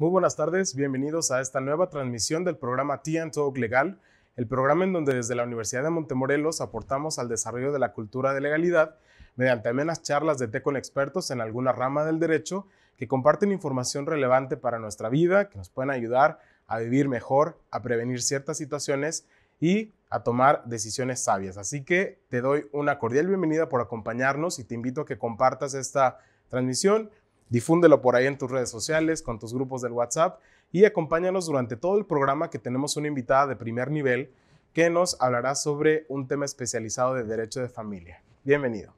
Muy buenas tardes, bienvenidos a esta nueva transmisión del programa and Talk Legal, el programa en donde desde la Universidad de Montemorelos aportamos al desarrollo de la cultura de legalidad mediante amenas charlas de té con expertos en alguna rama del derecho que comparten información relevante para nuestra vida, que nos pueden ayudar a vivir mejor, a prevenir ciertas situaciones y a tomar decisiones sabias. Así que te doy una cordial bienvenida por acompañarnos y te invito a que compartas esta transmisión Difúndelo por ahí en tus redes sociales, con tus grupos del WhatsApp y acompáñanos durante todo el programa que tenemos una invitada de primer nivel que nos hablará sobre un tema especializado de derecho de familia. Bienvenido.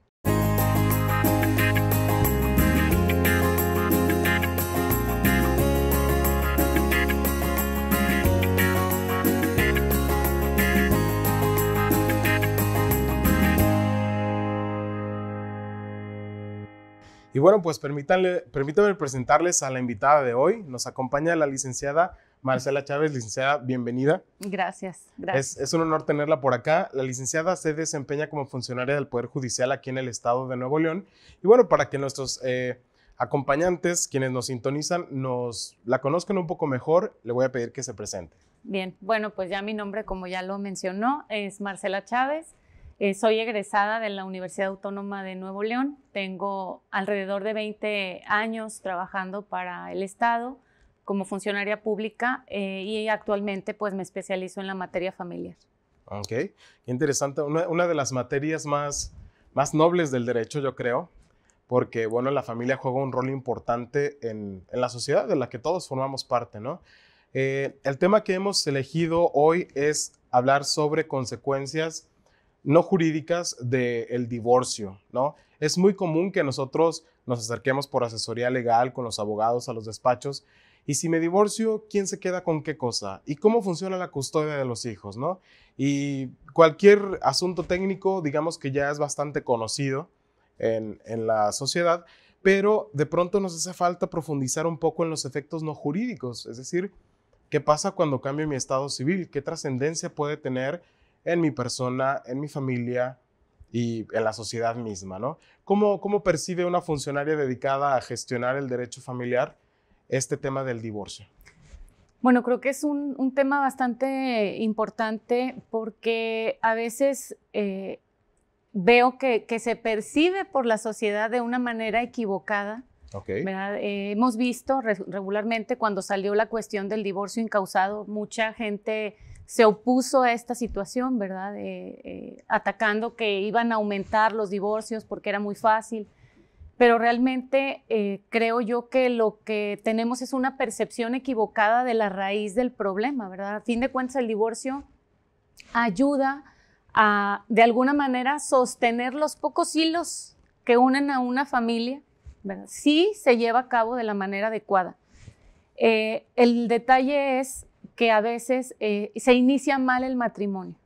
Y bueno, pues permítanle, permítanme presentarles a la invitada de hoy. Nos acompaña la licenciada Marcela Chávez. Licenciada, bienvenida. Gracias, gracias. Es, un honor tenerla por acá. La licenciada se desempeña como funcionaria del Poder Judicial aquí en el Estado de Nuevo León. Y bueno, para que nuestros eh, acompañantes, quienes nos sintonizan, nos la conozcan un poco mejor, le voy a pedir que se presente. Bien, bueno, pues ya mi nombre, como ya lo mencionó, es Marcela Chávez. Eh, soy egresada de la Universidad Autónoma de Nuevo León. Tengo alrededor de 20 años trabajando para el Estado como funcionaria pública eh, y actualmente pues me especializo en la materia familiar. Ok, interesante. Una, de las materias más, más nobles del derecho, yo creo, porque bueno, la familia juega un rol importante en, la sociedad de la que todos formamos parte, ¿no? Eh, el tema que hemos elegido hoy es hablar sobre consecuencias no jurídicas del divorcio, ¿no? Es muy común que nosotros nos acerquemos por asesoría legal con los abogados a los despachos y si me divorcio, ¿quién se queda con qué cosa? ¿Y cómo funciona la custodia de los hijos, no? Y cualquier asunto técnico, digamos que ya es bastante conocido en, en la sociedad, pero de pronto nos hace falta profundizar un poco en los efectos no jurídicos, es decir, ¿qué pasa cuando cambio mi estado civil? ¿Qué trascendencia puede tener en mi persona, en mi familia y en la sociedad misma, ¿no? ¿Cómo, cómo percibe una funcionaria dedicada a gestionar el derecho familiar este tema del divorcio? Bueno, creo que es un, un tema bastante importante porque a veces eh, veo que, que, se percibe por la sociedad de una manera equivocada. Eh, hemos visto regularmente cuando salió la cuestión del divorcio incausado, mucha gente se opuso a esta situación, ¿verdad? Eh, atacando que iban a aumentar los divorcios porque era muy fácil. Pero realmente eh, creo yo que lo que tenemos es una percepción equivocada de la raíz del problema, ¿verdad? A fin de cuentas, el divorcio ayuda a, de alguna manera, sostener los pocos hilos que unen a una familia, ¿verdad? Si sí se lleva a cabo de la manera adecuada. Eh, el detalle es que a veces eh, se inicia mal el matrimonio.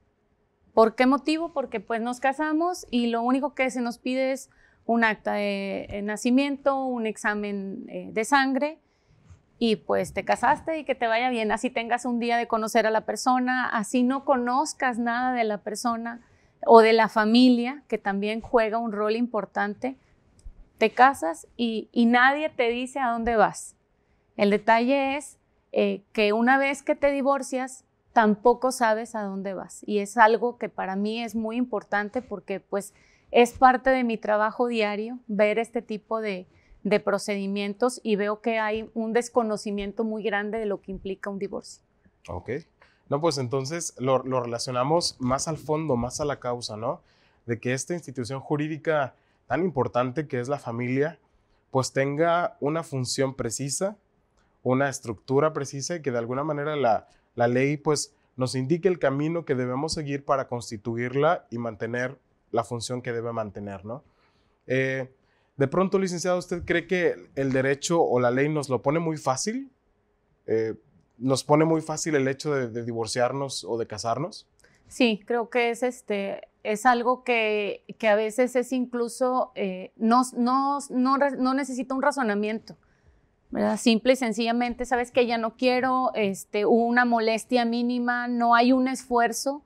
¿Por qué motivo? Porque pues nos casamos y lo único que se nos pide es un acta de eh, nacimiento, un examen eh, de sangre y pues te casaste y que te vaya bien, así tengas un día de conocer a la persona, así no conozcas nada de la persona o de la familia, que también juega un rol importante, te casas y, y nadie te dice a dónde vas. El detalle es eh, que una vez que te divorcias, tampoco sabes a dónde vas. Y es algo que para mí es muy importante porque pues es parte de mi trabajo diario ver este tipo de, procedimientos y veo que hay un desconocimiento muy grande de lo que implica un divorcio. Ok. No, pues entonces lo, lo, relacionamos más al fondo, más a la causa, ¿no? De que esta institución jurídica tan importante que es la familia, pues tenga una función precisa una estructura precisa y que de alguna manera la, ley pues nos indique el camino que debemos seguir para constituirla y mantener la función que debe mantener, ¿no? Eh, de pronto, licenciado, ¿usted cree que el derecho o la ley nos lo pone muy fácil? Eh, ¿Nos pone muy fácil el hecho de, divorciarnos o de casarnos? Sí, creo que es, este, es algo que, a veces es incluso, eh, no, no necesita un razonamiento. Simple y sencillamente, sabes que ya no quiero, este, una molestia mínima, no hay un esfuerzo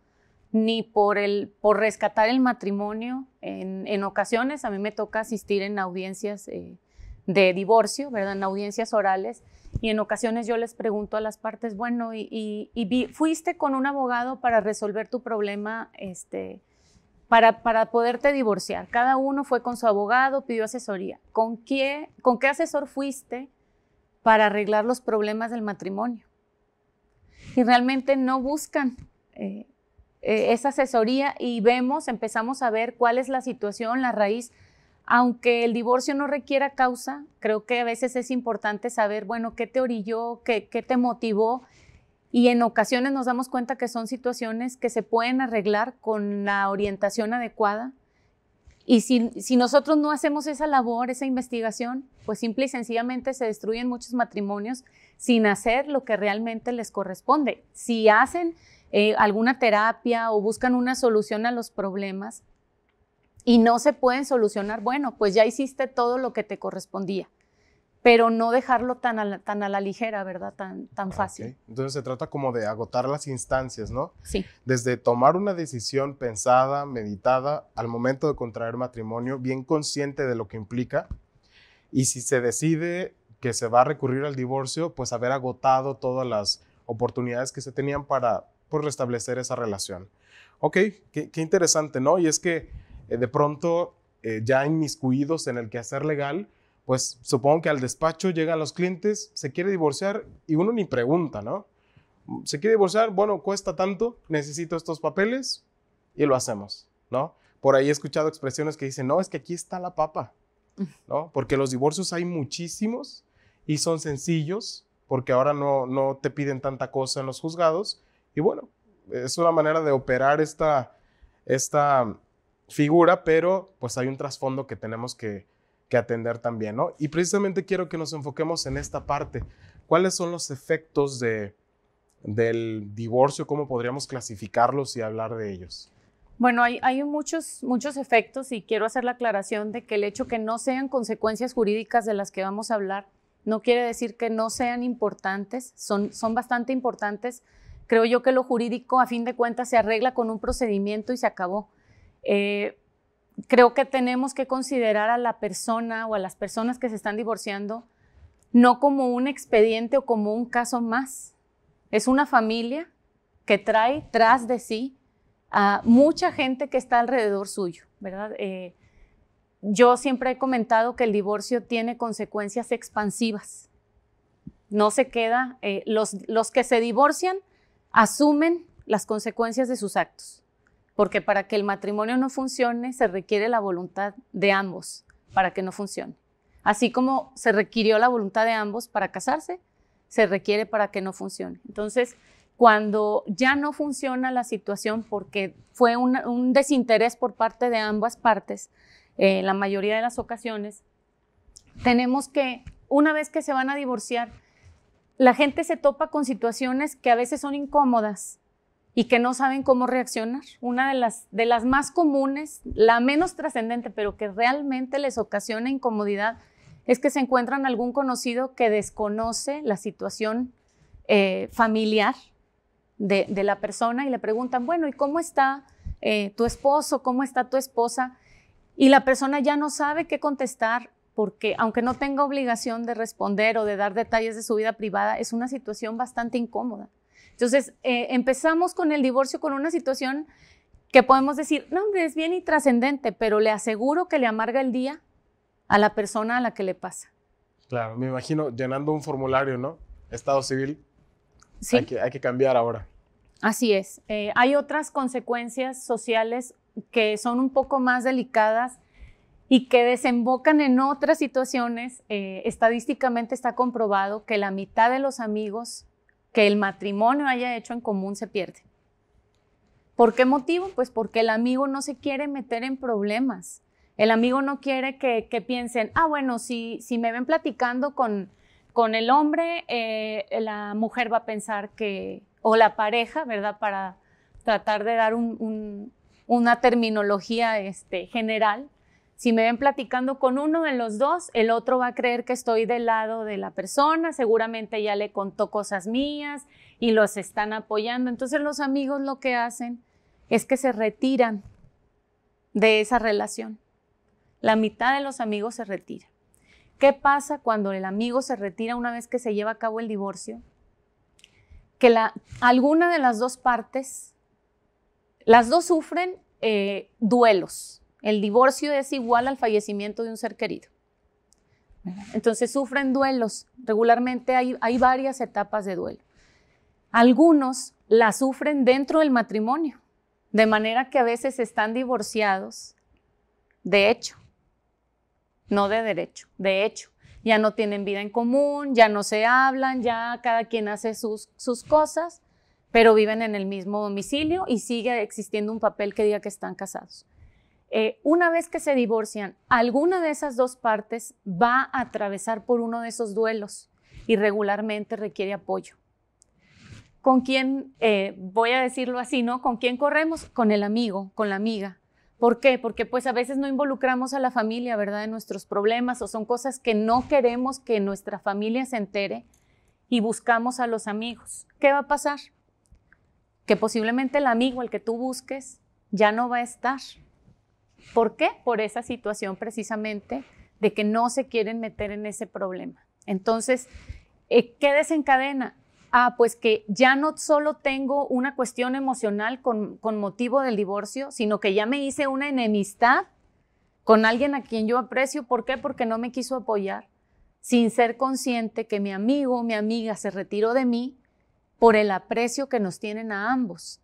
ni por, el, por rescatar el matrimonio. En, en ocasiones a mí me toca asistir en audiencias eh, de divorcio, ¿verdad? En audiencias orales. Y en ocasiones yo les pregunto a las partes, bueno, y, fuiste con un abogado para resolver tu problema, este, para, para poderte divorciar. Cada uno fue con su abogado, pidió asesoría. ¿Con quién con qué asesor fuiste? para arreglar los problemas del matrimonio. Y realmente no buscan eh, eh, esa asesoría y vemos, empezamos a ver cuál es la situación, la raíz. Aunque el divorcio no requiera causa, creo que a veces es importante saber, bueno, qué te orilló, qué, qué te motivó. Y en ocasiones nos damos cuenta que son situaciones que se pueden arreglar con la orientación adecuada, y si, nosotros no hacemos esa labor, esa investigación, pues simple y sencillamente se destruyen muchos matrimonios sin hacer lo que realmente les corresponde. Si hacen eh, alguna terapia o buscan una solución a los problemas y no se pueden solucionar, bueno, pues ya hiciste todo lo que te correspondía pero no dejarlo tan a la, tan a la ligera, ¿verdad? Tan, tan ah, fácil. Entonces se trata como de agotar las instancias, ¿no? Sí. Desde tomar una decisión pensada, meditada, al momento de contraer matrimonio, bien consciente de lo que implica, y si se decide que se va a recurrir al divorcio, pues haber agotado todas las oportunidades que se tenían para pues, restablecer esa relación. Ok, qué, interesante, ¿no? Y es que eh, de pronto, eh, ya inmiscuidos en el quehacer legal, pues supongo que al despacho llegan los clientes, se quiere divorciar y uno ni pregunta, ¿no? Se quiere divorciar, bueno, cuesta tanto, necesito estos papeles y lo hacemos, ¿no? Por ahí he escuchado expresiones que dicen, no, es que aquí está la papa, ¿no? Porque los divorcios hay muchísimos y son sencillos, porque ahora no, no te piden tanta cosa en los juzgados. Y bueno, es una manera de operar esta, esta figura, pero pues hay un trasfondo que tenemos que, que atender también, ¿no? Y precisamente quiero que nos enfoquemos en esta parte. ¿Cuáles son los efectos de, del divorcio? ¿Cómo podríamos clasificarlos y hablar de ellos? Bueno, hay, hay, muchos, muchos efectos y quiero hacer la aclaración de que el hecho que no sean consecuencias jurídicas de las que vamos a hablar no quiere decir que no sean importantes, son, son bastante importantes. Creo yo que lo jurídico a fin de cuentas se arregla con un procedimiento y se acabó. Eh, creo que tenemos que considerar a la persona o a las personas que se están divorciando no como un expediente o como un caso más. Es una familia que trae tras de sí a mucha gente que está alrededor suyo, ¿verdad? Eh, yo siempre he comentado que el divorcio tiene consecuencias expansivas. No se queda, eh, los, los que se divorcian asumen las consecuencias de sus actos porque para que el matrimonio no funcione se requiere la voluntad de ambos para que no funcione. Así como se requirió la voluntad de ambos para casarse, se requiere para que no funcione. Entonces, cuando ya no funciona la situación porque fue un desinterés por parte de ambas partes, eh, la mayoría de las ocasiones, tenemos que, una vez que se van a divorciar, la gente se topa con situaciones que a veces son incómodas, y que no saben cómo reaccionar. Una de las, de las más comunes, la menos trascendente, pero que realmente les ocasiona incomodidad, es que se encuentran algún conocido que desconoce la situación eh, familiar de, la persona y le preguntan, bueno, ¿y cómo está eh, tu esposo? ¿Cómo está tu esposa? Y la persona ya no sabe qué contestar porque aunque no tenga obligación de responder o de dar detalles de su vida privada, es una situación bastante incómoda. Entonces, eh, empezamos con el divorcio con una situación que podemos decir, no, es bien y trascendente, pero le aseguro que le amarga el día a la persona a la que le pasa. Claro, me imagino llenando un formulario, ¿no? Estado civil. Hay que, hay que cambiar ahora. Así es. Eh, hay otras consecuencias sociales que son un poco más delicadas y que desembocan en otras situaciones. Eh, estadísticamente está comprobado que la mitad de los amigos que el matrimonio haya hecho en común se pierde. ¿Por qué motivo? Pues porque el amigo no se quiere meter en problemas. El amigo no quiere que, piensen, ah, bueno, si, si me ven platicando con, con el hombre, eh, la mujer va a pensar que, o la pareja, ¿verdad? Para tratar de dar una terminología este, general, si me ven platicando con uno de los dos, el otro va a creer que estoy del lado de la persona, seguramente ya le contó cosas mías y los están apoyando. Entonces los amigos lo que hacen es que se retiran de esa relación. La mitad de los amigos se retira. ¿Qué pasa cuando el amigo se retira una vez que se lleva a cabo el divorcio? Que la, alguna de las dos partes, las dos sufren eh, duelos el divorcio es igual al fallecimiento de un ser querido. Entonces sufren duelos. Regularmente hay, varias etapas de duelo. Algunos la sufren dentro del matrimonio, de manera que a veces están divorciados de hecho, no de derecho, de hecho. Ya no tienen vida en común, ya no se hablan, ya cada quien hace sus cosas, pero viven en el mismo domicilio y sigue existiendo un papel que diga que están casados. Eh, una vez que se divorcian, alguna de esas dos partes va a atravesar por uno de esos duelos y regularmente requiere apoyo. ¿Con quién, eh, voy a decirlo así, ¿no? ¿Con quién corremos? Con el amigo, con la amiga. ¿Por qué? Porque pues a veces no involucramos a la familia, ¿verdad? En nuestros problemas o son cosas que no queremos que nuestra familia se entere y buscamos a los amigos. ¿Qué va a pasar? Que posiblemente el amigo, el que tú busques, ya no va a estar ¿Por qué? Por esa situación precisamente de que no se quieren meter en ese problema. Entonces, eh, ¿qué desencadena? Ah, pues que ya no solo tengo una cuestión emocional con, con motivo del divorcio, sino que ya me hice una enemistad con alguien a quien yo aprecio. ¿Por qué? Porque no me quiso apoyar, sin ser consciente que mi amigo o mi amiga se retiró de mí por el aprecio que nos tienen a ambos.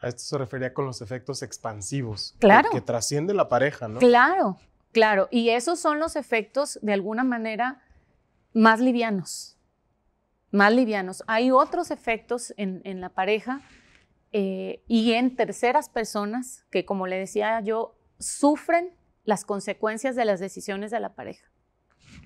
A esto se refería con los efectos expansivos. Claro. Que, trasciende la pareja, ¿no? Claro, claro. Y esos son los efectos, de alguna manera, más livianos. Más livianos. Hay otros efectos en, la pareja eh, y en terceras personas que, como le decía yo, sufren las consecuencias de las decisiones de la pareja.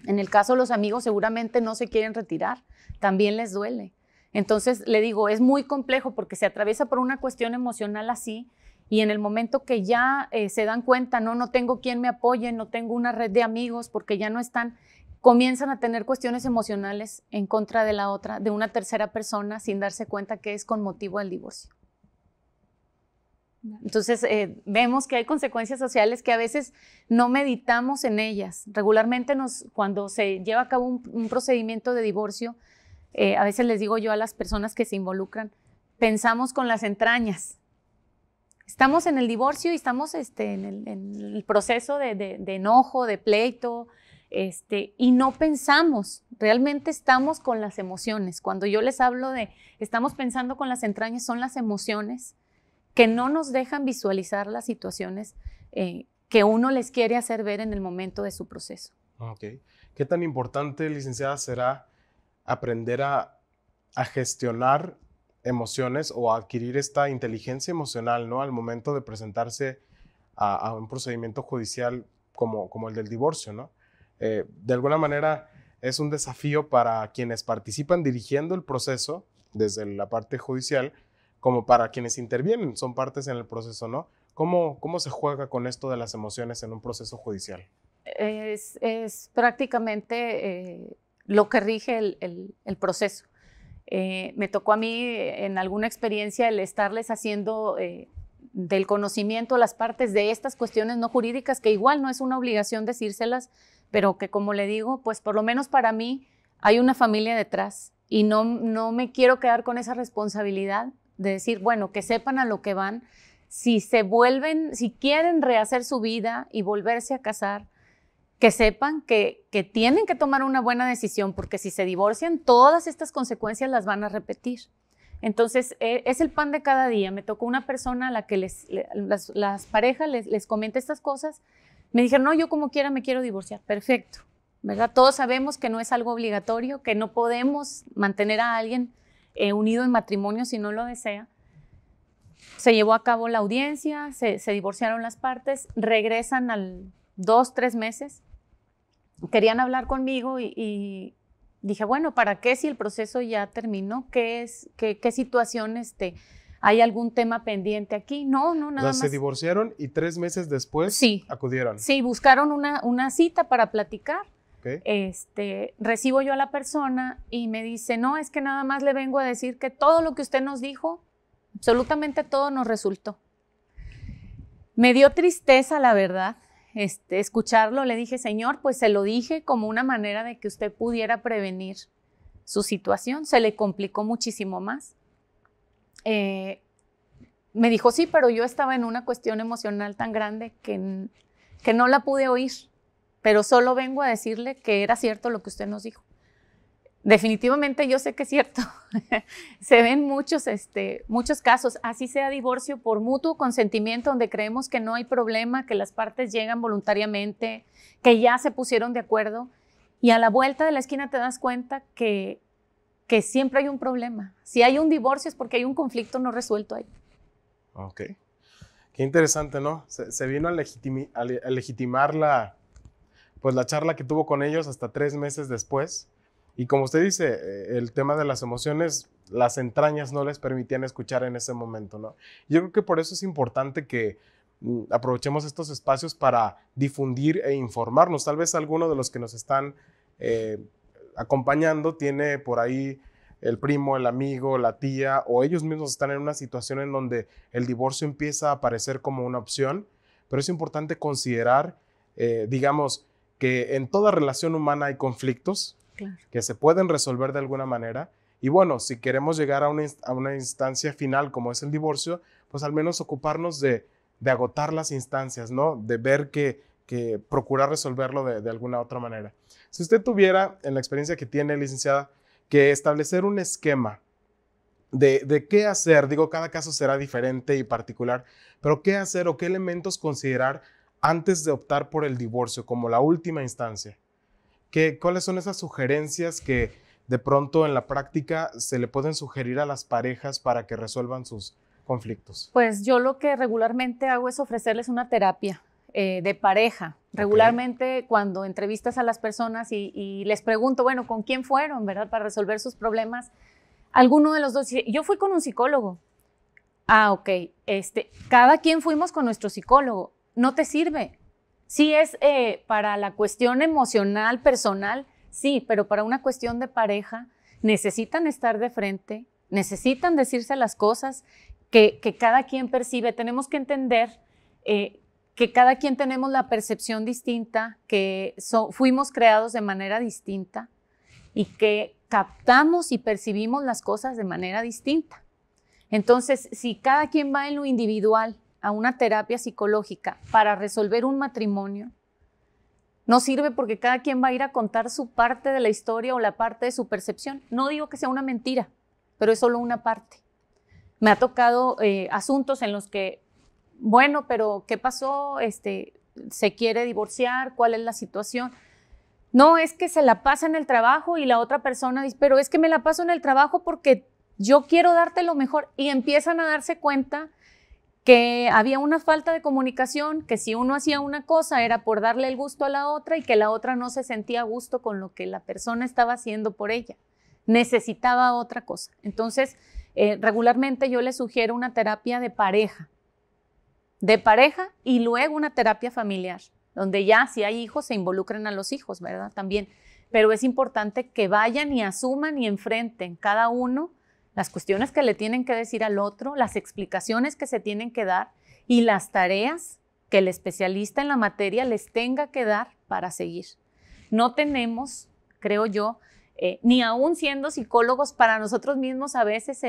En el caso de los amigos, seguramente no se quieren retirar, también les duele. Entonces, le digo, es muy complejo porque se atraviesa por una cuestión emocional así y en el momento que ya eh, se dan cuenta, no, no tengo quien me apoye, no tengo una red de amigos porque ya no están, comienzan a tener cuestiones emocionales en contra de la otra, de una tercera persona, sin darse cuenta que es con motivo del divorcio. Entonces, eh, vemos que hay consecuencias sociales que a veces no meditamos en ellas. Regularmente nos, cuando se lleva a cabo un procedimiento de divorcio, eh, a veces les digo yo a las personas que se involucran, pensamos con las entrañas. Estamos en el divorcio y estamos este, en, el, proceso de, enojo, de pleito, este, y no pensamos, realmente estamos con las emociones. Cuando yo les hablo de estamos pensando con las entrañas, son las emociones que no nos dejan visualizar las situaciones eh, que uno les quiere hacer ver en el momento de su proceso. Ok. ¿Qué tan importante, licenciada, será aprender a, gestionar emociones o a adquirir esta inteligencia emocional, ¿no? Al momento de presentarse a, un procedimiento judicial como, el del divorcio, ¿no? Eh, de alguna manera es un desafío para quienes participan dirigiendo el proceso desde la parte judicial, como para quienes intervienen, son partes en el proceso, ¿no? ¿Cómo, se juega con esto de las emociones en un proceso judicial? Es, prácticamente eh, lo que rige el, proceso. Eh, me tocó a mí eh, en alguna experiencia el estarles haciendo eh, del conocimiento las partes de estas cuestiones no jurídicas, que igual no es una obligación decírselas, pero que como le digo, pues por lo menos para mí hay una familia detrás y no, no me quiero quedar con esa responsabilidad de decir, bueno, que sepan a lo que van. Si se vuelven, si quieren rehacer su vida y volverse a casar, que sepan que, tienen que tomar una buena decisión, porque si se divorcian, todas estas consecuencias las van a repetir. Entonces, e, es el pan de cada día. Me tocó una persona a la que les, las, parejas les, les comenta estas cosas. Me dijeron, no, yo como quiera me quiero divorciar. Perfecto, ¿verdad? Todos sabemos que no es algo obligatorio, que no podemos mantener a alguien eh, unido en matrimonio si no lo desea. Se llevó a cabo la audiencia, se, se divorciaron las partes, regresan al dos, tres meses querían hablar conmigo y, dije, bueno, ¿para qué si el proceso ya terminó? ¿Qué, es, qué, qué situación este, hay algún tema pendiente aquí? No, no, nada más. Se divorciaron y tres meses después acudieron. Sí, buscaron una, una cita para platicar. Este, recibo yo a la persona y me dice, no, es que nada más le vengo a decir que todo lo que usted nos dijo, absolutamente todo nos resultó. Me dio tristeza, la verdad, este, escucharlo, le dije, Señor, pues se lo dije como una manera de que usted pudiera prevenir su situación. Se le complicó muchísimo más. Eh, me dijo, sí, pero yo estaba en una cuestión emocional tan grande que, que no la pude oír, pero solo vengo a decirle que era cierto lo que usted nos dijo. Definitivamente yo sé que es cierto. se ven muchos, este, muchos casos, así sea divorcio por mutuo consentimiento, donde creemos que no hay problema, que las partes llegan voluntariamente, que ya se pusieron de acuerdo y a la vuelta de la esquina te das cuenta que, que siempre hay un problema. Si hay un divorcio es porque hay un conflicto no resuelto ahí. Ok. Qué interesante, ¿no? Se, vino a, legitimar la, pues la charla que tuvo con ellos hasta tres meses después y como usted dice, eh, el tema de las emociones, las entrañas no les permitían escuchar en ese momento, ¿no? Yo creo que por eso es importante que mm, aprovechemos estos espacios para difundir e informarnos. Tal vez alguno de los que nos están eh, acompañando tiene por ahí el primo, el amigo, la tía, o ellos mismos están en una situación en donde el divorcio empieza a aparecer como una opción, pero es importante considerar, eh, digamos, que en toda relación humana hay conflictos, que se pueden resolver de alguna manera. Y bueno, si queremos llegar a una, instancia final como es el divorcio, pues al menos ocuparnos de, agotar las instancias, ¿no? De ver que, procurar resolverlo de, alguna otra manera. Si usted tuviera, en la experiencia que tiene, licenciada, que establecer un esquema de, de qué hacer, digo, cada caso será diferente y particular, pero qué hacer o qué elementos considerar antes de optar por el divorcio como la última instancia. ¿Qué, ¿Cuáles son esas sugerencias que de pronto en la práctica se le pueden sugerir a las parejas para que resuelvan sus conflictos? Pues yo lo que regularmente hago es ofrecerles una terapia eh, de pareja. Regularmente cuando entrevistas a las personas y, les pregunto, bueno, ¿con quién fueron, verdad? Para resolver sus problemas. Alguno de los dos, yo fui con un psicólogo. Ah, ok. Este, cada quien fuimos con nuestro psicólogo. No te sirve. Sí, es eh, para la cuestión emocional, personal, sí, pero para una cuestión de pareja, necesitan estar de frente, necesitan decirse las cosas que, cada quien percibe. Tenemos que entender eh, que cada quien tenemos la percepción distinta, que fuimos creados de manera distinta y que captamos y percibimos las cosas de manera distinta. Entonces, si cada quien va en lo individual a una terapia psicológica para resolver un matrimonio, no sirve porque cada quien va a ir a contar su parte de la historia o la parte de su percepción. No digo que sea una mentira, pero es solo una parte. Me ha tocado eh, asuntos en los que, bueno, pero ¿qué pasó? Este, ¿Se quiere divorciar? ¿Cuál es la situación? No, es que se la pasa en el trabajo y la otra persona dice, pero es que me la paso en el trabajo porque yo quiero darte lo mejor. Y empiezan a darse cuenta que había una falta de comunicación, que si uno hacía una cosa era por darle el gusto a la otra y que la otra no se sentía a gusto con lo que la persona estaba haciendo por ella. Necesitaba otra cosa. Entonces, eh, regularmente yo le sugiero una terapia de pareja, de pareja y luego una terapia familiar, donde ya si hay hijos se involucren a los hijos, ¿verdad? También. Pero es importante que vayan y asuman y enfrenten cada uno las cuestiones que le tienen que decir al otro, las explicaciones que se tienen que dar y las tareas que el especialista en la materia les tenga que dar para seguir. No tenemos, creo yo, eh, ni aún siendo psicólogos para nosotros mismos a veces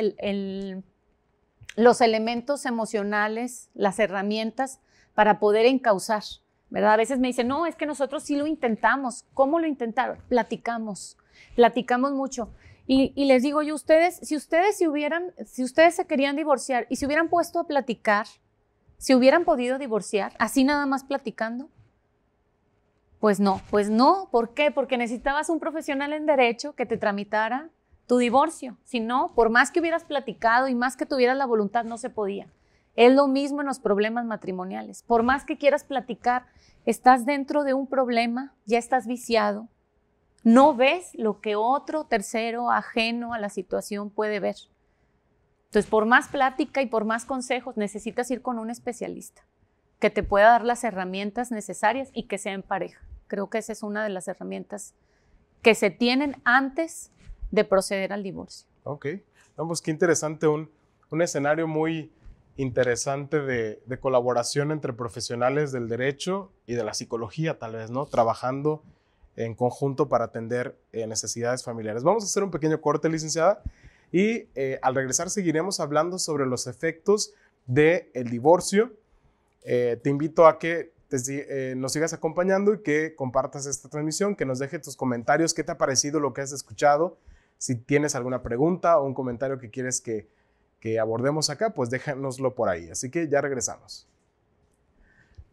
los elementos emocionales, las herramientas para poder encauzar. ¿verdad? A veces me dicen, no, es que nosotros sí lo intentamos. ¿Cómo lo intentaron? Platicamos, platicamos mucho. Y, les digo yo, ustedes, si ustedes se hubieran, si ustedes se querían divorciar y se hubieran puesto a platicar, si hubieran podido divorciar, así nada más platicando. Pues no, pues no. ¿Por qué? Porque necesitabas un profesional en derecho que te tramitara tu divorcio. Si no, por más que hubieras platicado y más que tuvieras la voluntad, no se podía. Es lo mismo en los problemas matrimoniales. Por más que quieras platicar, estás dentro de un problema, ya estás viciado, no ves lo que otro tercero ajeno a la situación puede ver. Entonces, por más plática y por más consejos, necesitas ir con un especialista que te pueda dar las herramientas necesarias y que sea en pareja. Creo que esa es una de las herramientas que se tienen antes de proceder al divorcio. Ok. Vamos, pues qué interesante, un, un escenario muy interesante de, de, colaboración entre profesionales del derecho y de la psicología, tal vez, ¿no? Trabajando en conjunto para atender eh, necesidades familiares. Vamos a hacer un pequeño corte, licenciada, y eh, al regresar seguiremos hablando sobre los efectos del el divorcio. Eh, te invito a que nos sigas acompañando y que compartas esta transmisión, que nos deje tus comentarios, qué te ha parecido lo que has escuchado, si tienes alguna pregunta o un comentario que quieres que, que abordemos acá, pues déjanoslo por ahí. Así que ya regresamos.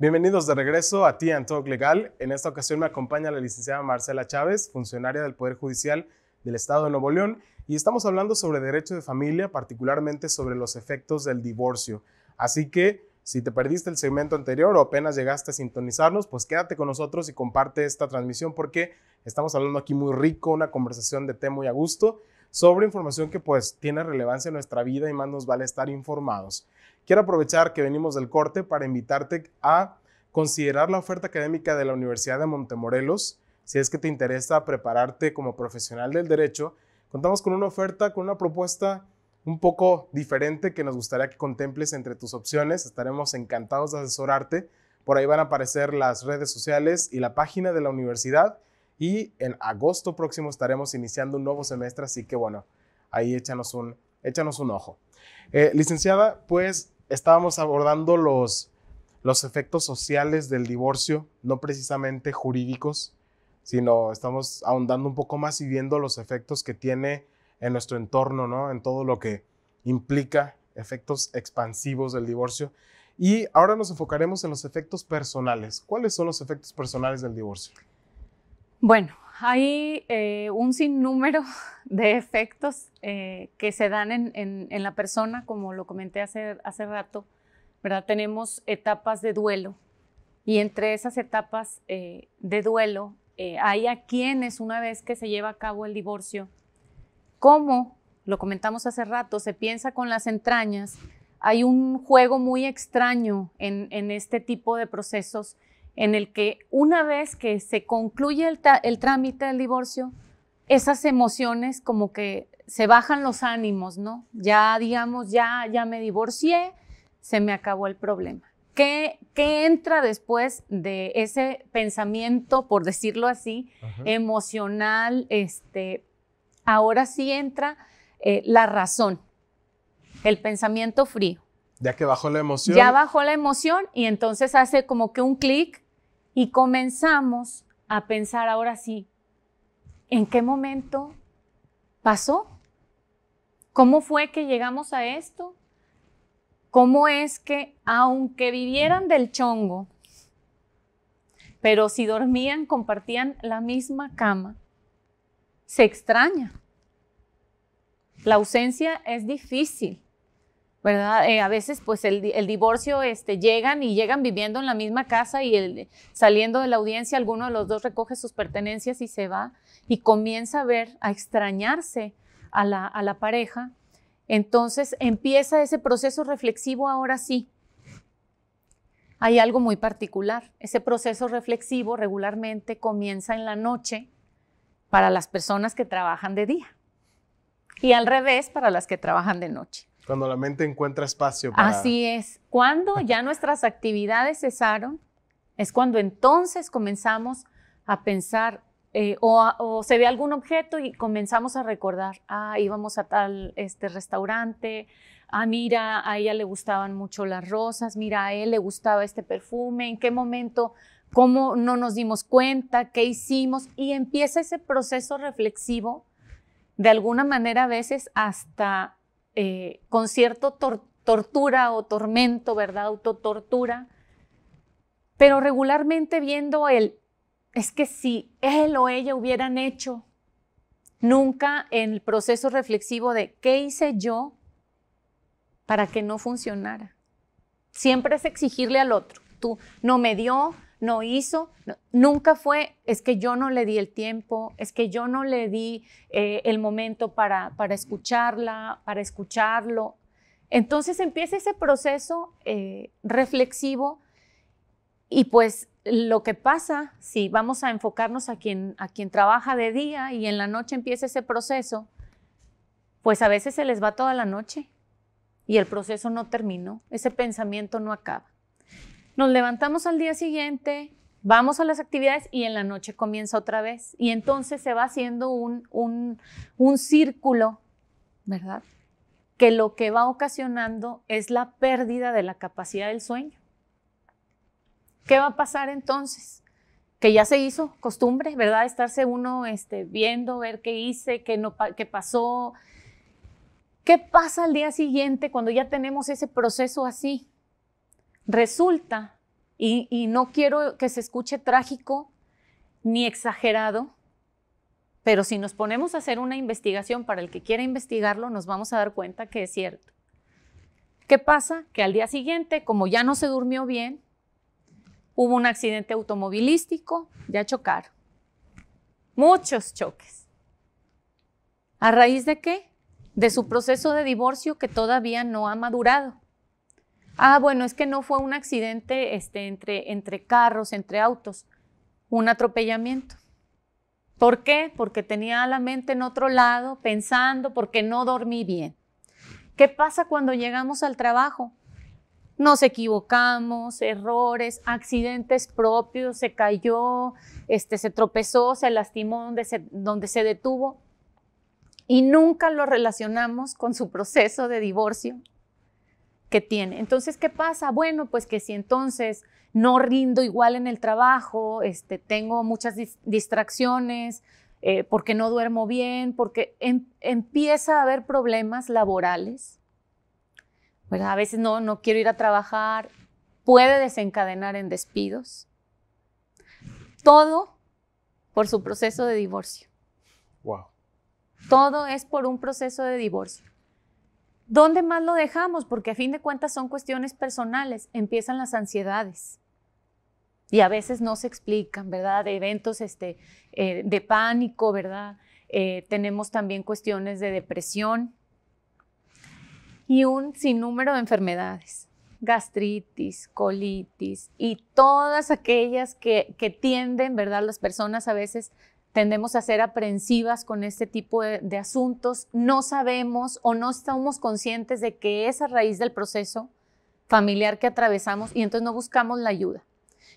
Bienvenidos de regreso a ti en Talk Legal. En esta ocasión me acompaña la licenciada Marcela Chávez, funcionaria del Poder Judicial del Estado de Nuevo León, y estamos hablando sobre derecho de familia, particularmente sobre los efectos del divorcio. Así que, si te perdiste el segmento anterior o apenas llegaste a sintonizarnos, pues quédate con nosotros y comparte esta transmisión porque estamos hablando aquí muy rico, una conversación de tema y a gusto sobre información que pues tiene relevancia en nuestra vida y más nos vale estar informados. Quiero aprovechar que venimos del corte para invitarte a considerar la oferta académica de la Universidad de Montemorelos. Si es que te interesa prepararte como profesional del derecho, contamos con una oferta, con una propuesta un poco diferente que nos gustaría que contemples entre tus opciones. Estaremos encantados de asesorarte. Por ahí van a aparecer las redes sociales y la página de la universidad. Y en agosto próximo estaremos iniciando un nuevo semestre, así que bueno, ahí échanos un, échanos un ojo. Eh, licenciada, pues estábamos abordando los, los efectos sociales del divorcio, no precisamente jurídicos, sino estamos ahondando un poco más y viendo los efectos que tiene en nuestro entorno, ¿no? En todo lo que implica efectos expansivos del divorcio. Y ahora nos enfocaremos en los efectos personales. ¿Cuáles son los efectos personales del divorcio? Bueno, hay eh, un sinnúmero de efectos eh, que se dan en, la persona, como lo comenté hace, hace rato, ¿verdad? Tenemos etapas de duelo y entre esas etapas eh, de duelo hay a quienes una vez que se lleva a cabo el divorcio, como lo comentamos hace rato, se piensa con las entrañas, hay un juego muy extraño en este tipo de procesos en el que una vez que se concluye el, trámite del divorcio, esas emociones como que se bajan los ánimos, ¿no? Ya, digamos, ya, ya me divorcié, se me acabó el problema. ¿Qué, entra después de ese pensamiento, por decirlo así, emocional? Este, ahora sí entra eh, la razón, el pensamiento frío. Ya que bajó la emoción. Ya bajó la emoción y entonces hace como que un clic y comenzamos a pensar ahora sí, ¿en qué momento pasó? ¿Cómo fue que llegamos a esto? ¿Cómo es que aunque vivieran del chongo, pero si dormían, compartían la misma cama, se extraña? La ausencia es difícil. Eh, a veces, pues el, divorcio, este, llegan y llegan viviendo en la misma casa y saliendo de la audiencia, alguno de los dos recoge sus pertenencias y se va y comienza a ver, a extrañarse a la pareja. Entonces empieza ese proceso reflexivo ahora sí. Hay algo muy particular. Ese proceso reflexivo regularmente comienza en la noche para las personas que trabajan de día y al revés para las que trabajan de noche. Cuando la mente encuentra espacio para... Así es. Cuando ya nuestras actividades cesaron, es cuando entonces comenzamos a pensar eh, o, se ve algún objeto y comenzamos a recordar, ah, íbamos a tal este restaurante, ah, mira, a ella le gustaban mucho las rosas, mira, a él le gustaba este perfume, en qué momento, cómo no nos dimos cuenta, qué hicimos, y empieza ese proceso reflexivo, de alguna manera a veces hasta eh, con cierto tortura o tormento, ¿verdad? Autotortura, pero regularmente viendo el, es que si él o ella hubieran hecho, nunca en el proceso reflexivo de qué hice yo para que no funcionara. Siempre es exigirle al otro. Tú no me dio, no hizo, nunca fue, es que yo no le di el tiempo, es que yo no le di eh, el momento para, para escucharla, para escucharlo. Entonces empieza ese proceso eh, reflexivo y pues lo que pasa, si vamos a enfocarnos a quien, a quien trabaja de día y en la noche empieza ese proceso, pues a veces se les va toda la noche y el proceso no terminó, ese pensamiento no acaba. Nos levantamos al día siguiente, vamos a las actividades y en la noche comienza otra vez. Y entonces se va haciendo un, círculo, ¿verdad? Que lo que va ocasionando es la pérdida de la capacidad del sueño. ¿Qué va a pasar entonces? Que ya se hizo costumbre, ¿verdad? Estarse uno este, viendo, ver qué hice, qué, no, qué pasó. ¿Qué pasa al día siguiente cuando ya tenemos ese proceso así? Resulta, y, no quiero que se escuche trágico ni exagerado, pero si nos ponemos a hacer una investigación para el que quiera investigarlo, nos vamos a dar cuenta que es cierto. ¿Qué pasa? Que al día siguiente, como ya no se durmió bien, hubo un accidente automovilístico, ya chocaron. Muchos choques. ¿A raíz de qué? De su proceso de divorcio que todavía no ha madurado ah, bueno, es que no fue un accidente este, entre, entre carros, entre autos, un atropellamiento. ¿Por qué? Porque tenía la mente en otro lado, pensando, porque no dormí bien. ¿Qué pasa cuando llegamos al trabajo? Nos equivocamos, errores, accidentes propios, se cayó, este, se tropezó, se lastimó donde se detuvo y nunca lo relacionamos con su proceso de divorcio tiene. Entonces, ¿qué pasa? Bueno, pues que si entonces no rindo igual en el trabajo, este, tengo muchas distracciones, eh, porque no duermo bien, porque em, empieza a haber problemas laborales. Pues a veces no, no quiero ir a trabajar, puede desencadenar en despidos. Todo por su proceso de divorcio. Wow. Todo es por un proceso de divorcio. ¿Dónde más lo dejamos? Porque a fin de cuentas son cuestiones personales. Empiezan las ansiedades. Y a veces no se explican, ¿verdad? De eventos este, eh, de pánico, ¿verdad? Eh, tenemos también cuestiones de depresión y un sinnúmero de enfermedades, gastritis, colitis y todas aquellas que, que tienden, ¿verdad? Las personas a veces tendemos a ser aprensivas con este tipo de, asuntos, no sabemos o no estamos conscientes de que es a raíz del proceso familiar que atravesamos y entonces no buscamos la ayuda.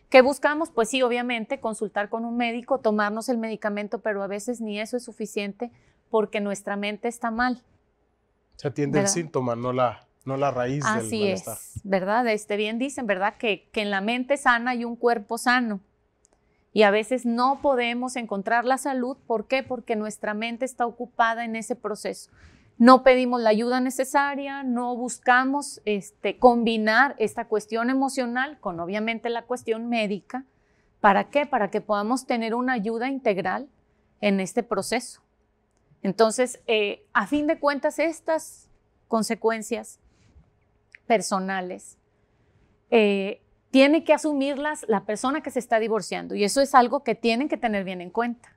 ¿Qué buscamos? Pues sí, obviamente, consultar con un médico, tomarnos el medicamento, pero a veces ni eso es suficiente porque nuestra mente está mal. Se atiende el síntoma, no la, no la raíz Así del malestar. Así es, ¿verdad? Este, bien dicen, ¿verdad? Que, que en la mente sana hay un cuerpo sano. Y a veces no podemos encontrar la salud. ¿Por qué? Porque nuestra mente está ocupada en ese proceso. No pedimos la ayuda necesaria, no buscamos este, combinar esta cuestión emocional con obviamente la cuestión médica. ¿Para qué? Para que podamos tener una ayuda integral en este proceso. Entonces, eh, a fin de cuentas, estas consecuencias personales eh, tiene que asumirlas la persona que se está divorciando y eso es algo que tienen que tener bien en cuenta.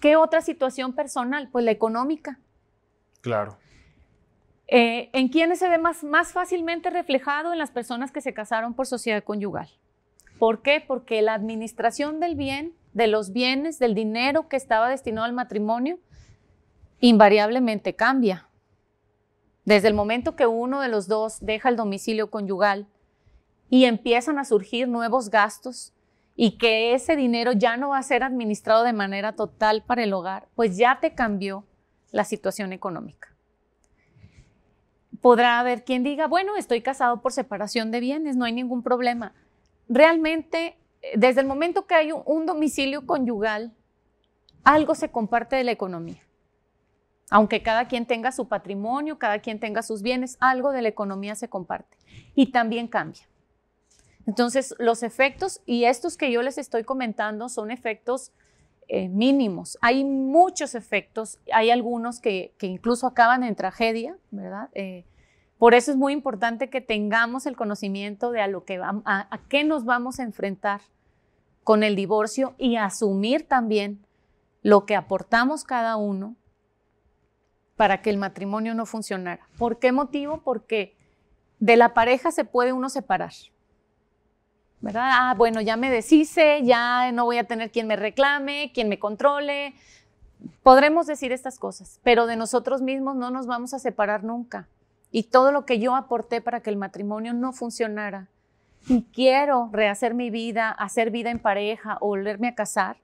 ¿Qué otra situación personal? Pues la económica. Claro. Eh, ¿En quiénes se ve más, más fácilmente reflejado? En las personas que se casaron por sociedad conyugal. ¿Por qué? Porque la administración del bien, de los bienes, del dinero que estaba destinado al matrimonio, invariablemente cambia. Desde el momento que uno de los dos deja el domicilio conyugal, y empiezan a surgir nuevos gastos y que ese dinero ya no va a ser administrado de manera total para el hogar, pues ya te cambió la situación económica. Podrá haber quien diga, bueno, estoy casado por separación de bienes, no hay ningún problema. Realmente, eh, desde el momento que hay un, domicilio conyugal, algo se comparte de la economía. Aunque cada quien tenga su patrimonio, cada quien tenga sus bienes, algo de la economía se comparte y también cambia. Entonces, los efectos, y estos que yo les estoy comentando, son efectos eh, mínimos. Hay muchos efectos, hay algunos que, incluso acaban en tragedia, ¿verdad? Eh, por eso es muy importante que tengamos el conocimiento de a, lo que a qué nos vamos a enfrentar con el divorcio y asumir también lo que aportamos cada uno para que el matrimonio no funcionara. ¿Por qué motivo? Porque de la pareja se puede uno separar, Ah, bueno, ya me deshice, ya no voy a tener quien me reclame, quien me controle. Podremos decir estas cosas, pero de nosotros mismos no nos vamos a separar nunca. Y todo lo que yo aporté para que el matrimonio no funcionara y quiero rehacer mi vida, hacer vida en pareja o volverme a casar,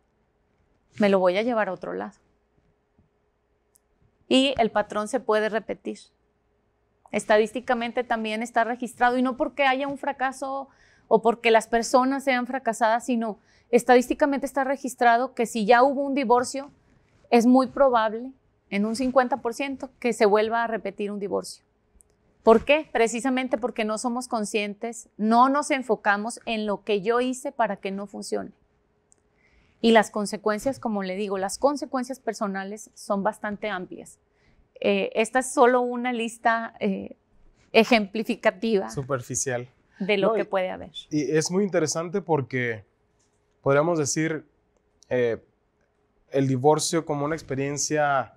me lo voy a llevar a otro lado. Y el patrón se puede repetir. Estadísticamente también está registrado y no porque haya un fracaso o porque las personas sean fracasadas, sino estadísticamente está registrado que si ya hubo un divorcio, es muy probable, en un 50%, que se vuelva a repetir un divorcio. ¿Por qué? Precisamente porque no somos conscientes, no nos enfocamos en lo que yo hice para que no funcione. Y las consecuencias, como le digo, las consecuencias personales son bastante amplias. Eh, esta es solo una lista eh, ejemplificativa. Superficial de lo que puede haber. Y es muy interesante porque podríamos decir eh, el divorcio como una experiencia,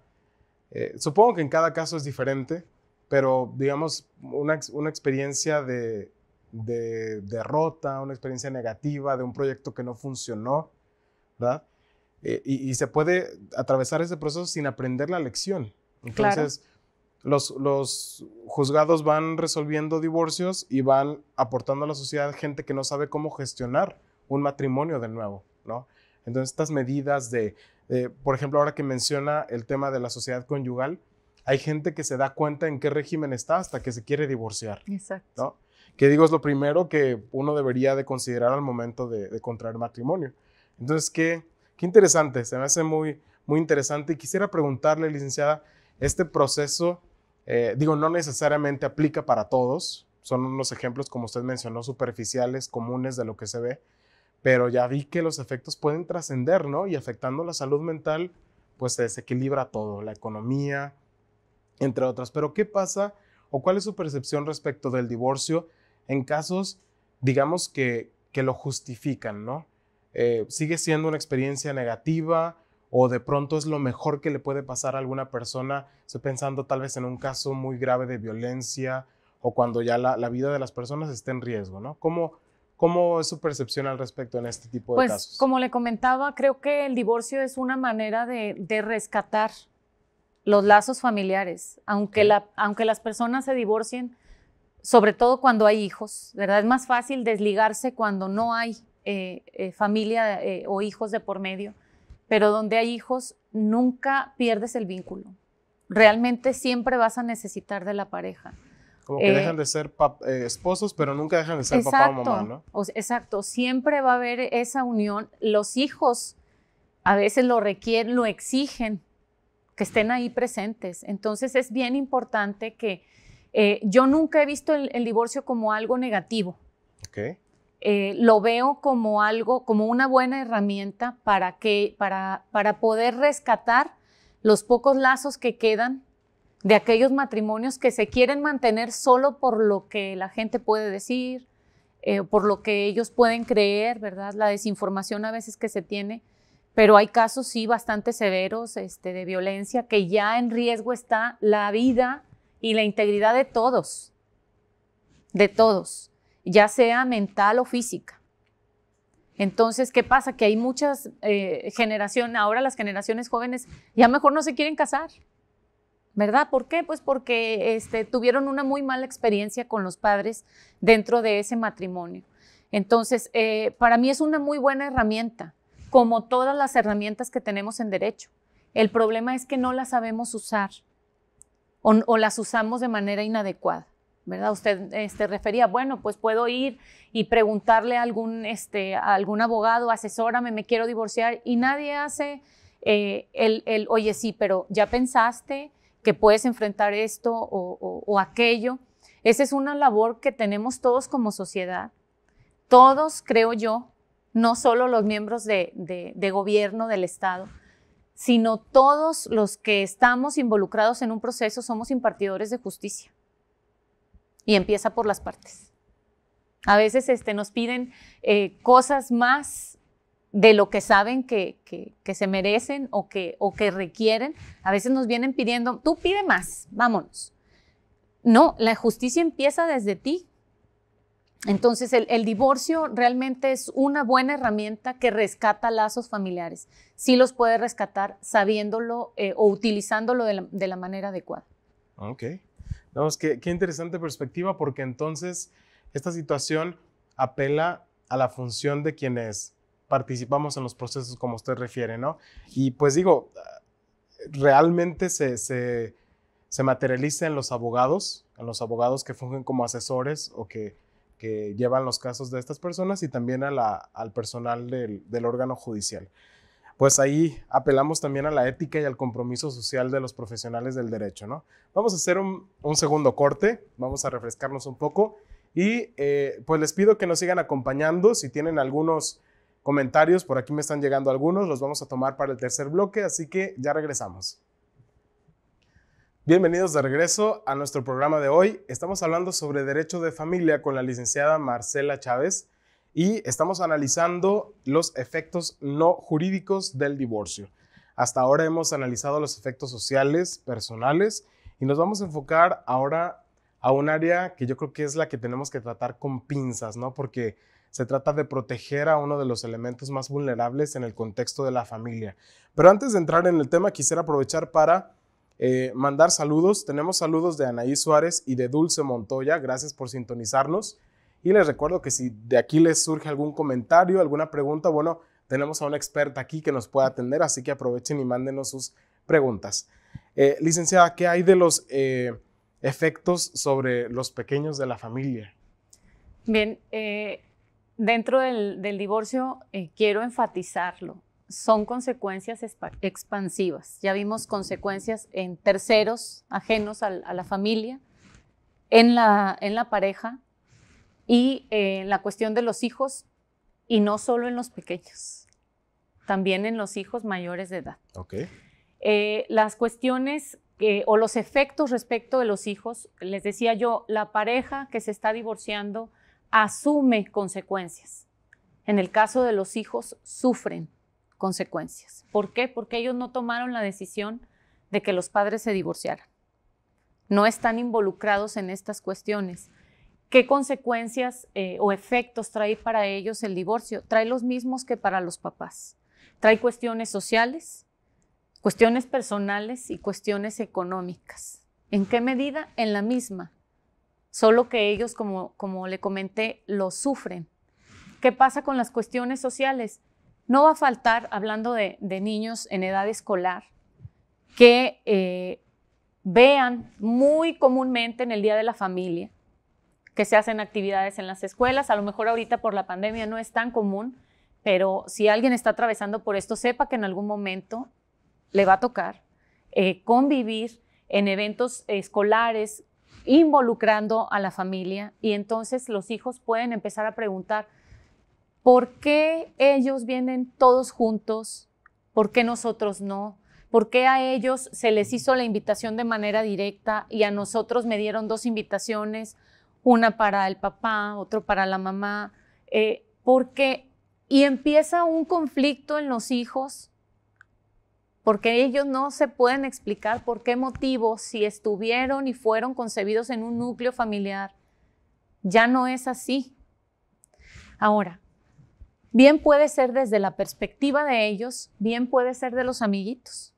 eh, supongo que en cada caso es diferente, pero digamos una, experiencia de, de, derrota, una experiencia negativa de un proyecto que no funcionó, ¿verdad? Eh, y, y, se puede atravesar ese proceso sin aprender la lección. Entonces, los, juzgados van resolviendo divorcios y van aportando a la sociedad gente que no sabe cómo gestionar un matrimonio de nuevo, ¿no? Entonces, estas medidas de, por ejemplo, ahora que menciona el tema de la sociedad conyugal, hay gente que se da cuenta en qué régimen está hasta que se quiere divorciar. Exacto. Que digo, es lo primero que uno debería de considerar al momento de, contraer matrimonio. Entonces, qué, qué interesante, se me hace muy, muy interesante y quisiera preguntarle, licenciada, este proceso eh, digo, no necesariamente aplica para todos, son unos ejemplos, como usted mencionó, superficiales, comunes de lo que se ve, pero ya vi que los efectos pueden trascender, ¿no? Y afectando la salud mental, pues se desequilibra todo, la economía, entre otras. Pero ¿qué pasa o cuál es su percepción respecto del divorcio en casos, digamos, que, lo justifican, ¿no? Eh, ¿Sigue siendo una experiencia negativa? o de pronto es lo mejor que le puede pasar a alguna persona. Estoy pensando tal vez en un caso muy grave de violencia o cuando ya la, vida de las personas está en riesgo, ¿no? ¿Cómo, ¿Cómo es su percepción al respecto en este tipo de pues, casos? Pues, como le comentaba, creo que el divorcio es una manera de, rescatar los lazos familiares. Aunque, aunque las personas se divorcien, sobre todo cuando hay hijos, ¿verdad? Es más fácil desligarse cuando no hay eh, eh, familia eh, o hijos de por medio pero donde hay hijos, nunca pierdes el vínculo. Realmente siempre vas a necesitar de la pareja. Como que eh, dejan de ser eh, esposos, pero nunca dejan de ser papá o mamá, ¿no? exacto, siempre va a haber esa unión. Los hijos a veces lo requieren, lo exigen, que estén ahí presentes. Entonces es bien importante que eh, yo nunca he visto el, el divorcio como algo negativo. Okay. Eh, lo veo como algo, como una buena herramienta para, que, para, para poder rescatar los pocos lazos que quedan de aquellos matrimonios que se quieren mantener solo por lo que la gente puede decir, eh, por lo que ellos pueden creer, ¿verdad? La desinformación a veces que se tiene, pero hay casos sí bastante severos este, de violencia que ya en riesgo está la vida y la integridad de todos, de todos ya sea mental o física. Entonces, ¿qué pasa? Que hay muchas eh, generaciones, ahora las generaciones jóvenes ya mejor no se quieren casar, ¿verdad? ¿Por qué? Pues porque este, tuvieron una muy mala experiencia con los padres dentro de ese matrimonio. Entonces, eh, para mí es una muy buena herramienta, como todas las herramientas que tenemos en derecho. El problema es que no las sabemos usar o las usamos de manera inadecuada. ¿verdad? Usted este, refería, bueno, pues puedo ir y preguntarle a algún, este, a algún abogado, asesórame, me quiero divorciar, y nadie hace eh, el, el, oye, sí, pero ya pensaste que puedes enfrentar esto o, aquello. Esa es una labor que tenemos todos como sociedad. Todos, creo yo, no solo los miembros de, de gobierno del Estado, sino todos los que estamos involucrados en un proceso somos impartidores de justicia y empieza por las partes. A veces este, nos piden eh, cosas más de lo que saben que, se merecen o que, o que requieren. A veces nos vienen pidiendo, tú pide más, vámonos. No, la justicia empieza desde ti. Entonces, el, divorcio realmente es una buena herramienta que rescata lazos familiares. Sí los puede rescatar sabiéndolo eh, o utilizándolo de la, de la manera adecuada. Ok qué, interesante perspectiva, porque entonces esta situación apela a la función de quienes participamos en los procesos como usted refiere, ¿no? Y pues digo, realmente se, materializa en los abogados, en los abogados que fungen como asesores o que, llevan los casos de estas personas y también al personal del órgano judicial pues ahí apelamos también a la ética y al compromiso social de los profesionales del derecho, ¿no? Vamos a hacer un, segundo corte, vamos a refrescarnos un poco y eh, pues les pido que nos sigan acompañando. Si tienen algunos comentarios, por aquí me están llegando algunos, los vamos a tomar para el tercer bloque, así que ya regresamos. Bienvenidos de regreso a nuestro programa de hoy. Estamos hablando sobre derecho de familia con la licenciada Marcela Chávez y estamos analizando los efectos no jurídicos del divorcio. Hasta ahora hemos analizado los efectos sociales, personales y nos vamos a enfocar ahora a un área que yo creo que es la que tenemos que tratar con pinzas, ¿no? Porque se trata de proteger a uno de los elementos más vulnerables en el contexto de la familia. Pero antes de entrar en el tema, quisiera aprovechar para eh, mandar saludos. Tenemos saludos de Anaí Suárez y de Dulce Montoya. Gracias por sintonizarnos. Y les recuerdo que si de aquí les surge algún comentario, alguna pregunta, bueno, tenemos a una experta aquí que nos puede atender, así que aprovechen y mándenos sus preguntas. Eh, licenciada, ¿qué hay de los eh, efectos sobre los pequeños de la familia? Bien, eh, dentro del, divorcio quiero enfatizarlo. Son consecuencias expansivas. Ya vimos consecuencias en terceros ajenos a, la familia, en la pareja, y eh, la cuestión de los hijos, y no solo en los pequeños, también en los hijos mayores de edad. Eh, las cuestiones o los efectos respecto de los hijos, les decía yo, la pareja que se está divorciando asume consecuencias. En el caso de los hijos, sufren consecuencias. ¿Por qué? Porque ellos no tomaron la decisión de que los padres se divorciaran. No están involucrados en estas cuestiones. ¿Qué consecuencias eh, o efectos trae para ellos el divorcio? Trae los mismos que para los papás. Trae cuestiones sociales, cuestiones personales y cuestiones económicas. ¿En qué medida? En la misma. Solo que ellos, como, le comenté, lo sufren. ¿Qué pasa con las cuestiones sociales? No va a faltar, hablando de, niños en edad escolar, que eh, vean muy comúnmente en el Día de la Familia que se hacen actividades en las escuelas. A lo mejor ahorita por la pandemia no es tan común, pero si alguien está atravesando por esto, sepa que en algún momento le va a tocar eh, convivir en eventos escolares, involucrando a la familia y entonces los hijos pueden empezar a preguntar, ¿por qué ellos vienen todos juntos? ¿Por qué nosotros no? ¿Por qué a ellos se les hizo la invitación de manera directa y a nosotros me dieron dos invitaciones? una para el papá, otro para la mamá, eh, porque, y empieza un conflicto en los hijos, porque ellos no se pueden explicar por qué motivo, si estuvieron y fueron concebidos en un núcleo familiar, ya no es así. Ahora, bien puede ser desde la perspectiva de ellos, bien puede ser de los amiguitos.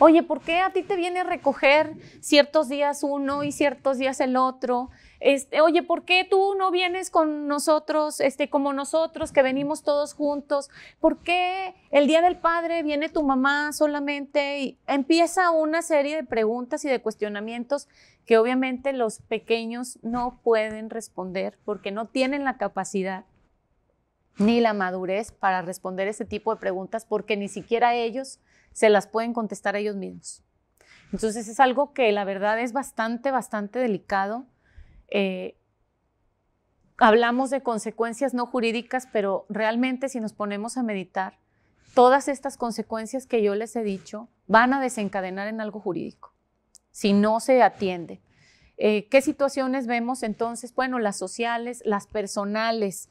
Oye, ¿por qué a ti te viene a recoger ciertos días uno y ciertos días el otro? Este, oye, ¿por qué tú no vienes con nosotros, este, como nosotros, que venimos todos juntos? ¿Por qué el Día del Padre viene tu mamá solamente? Y empieza una serie de preguntas y de cuestionamientos que obviamente los pequeños no pueden responder porque no tienen la capacidad ni la madurez para responder ese tipo de preguntas porque ni siquiera ellos se las pueden contestar ellos mismos. Entonces es algo que la verdad es bastante, bastante delicado. Eh, hablamos de consecuencias no jurídicas, pero realmente si nos ponemos a meditar, todas estas consecuencias que yo les he dicho van a desencadenar en algo jurídico, si no se atiende. Eh, ¿Qué situaciones vemos entonces? Bueno, las sociales, las personales,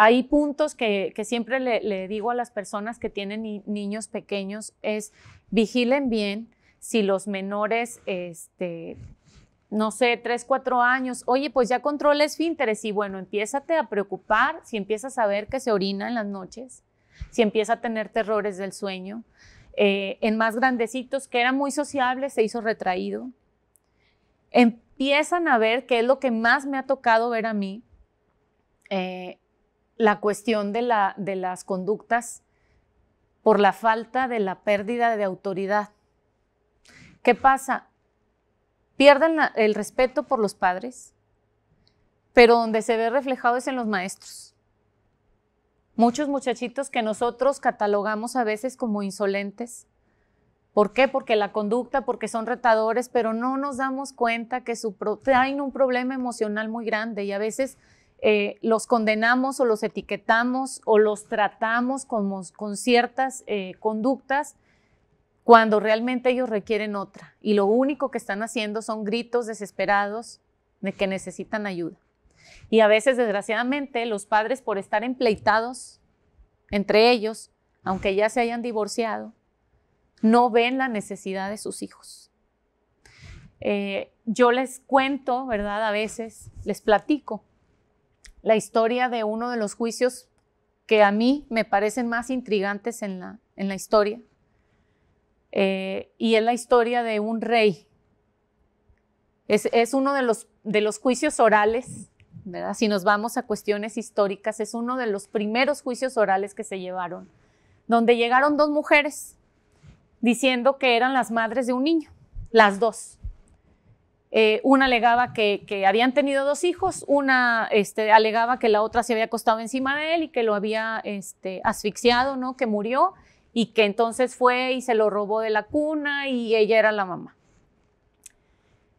hay puntos que, siempre le, digo a las personas que tienen niños pequeños es vigilen bien si los menores, este, no sé, tres cuatro años, oye, pues ya controles fínteres y bueno, empiézate a preocupar si empiezas a ver que se orina en las noches, si empieza a tener terrores del sueño. Eh, en más grandecitos, que era muy sociable, se hizo retraído. Empiezan a ver, que es lo que más me ha tocado ver a mí, eh, la cuestión de, la, de las conductas por la falta de la pérdida de autoridad. ¿Qué pasa? Pierden el respeto por los padres, pero donde se ve reflejado es en los maestros. Muchos muchachitos que nosotros catalogamos a veces como insolentes. ¿Por qué? Porque la conducta, porque son retadores, pero no nos damos cuenta que su traen un problema emocional muy grande y a veces eh, los condenamos o los etiquetamos o los tratamos como, con ciertas eh, conductas cuando realmente ellos requieren otra. Y lo único que están haciendo son gritos desesperados de que necesitan ayuda. Y a veces, desgraciadamente, los padres por estar empleitados entre ellos, aunque ya se hayan divorciado, no ven la necesidad de sus hijos. Eh, yo les cuento, ¿verdad? A veces les platico la historia de uno de los juicios que a mí me parecen más intrigantes en la, en la historia. Eh, y es la historia de un rey. Es, uno de los, de los juicios orales, si nos vamos a cuestiones históricas, es uno de los primeros juicios orales que se llevaron, donde llegaron dos mujeres diciendo que eran las madres de un niño, las dos. Eh, una alegaba que, habían tenido dos hijos, una este, alegaba que la otra se había acostado encima de él y que lo había este, asfixiado, ¿no? que murió y que entonces fue y se lo robó de la cuna y ella era la mamá.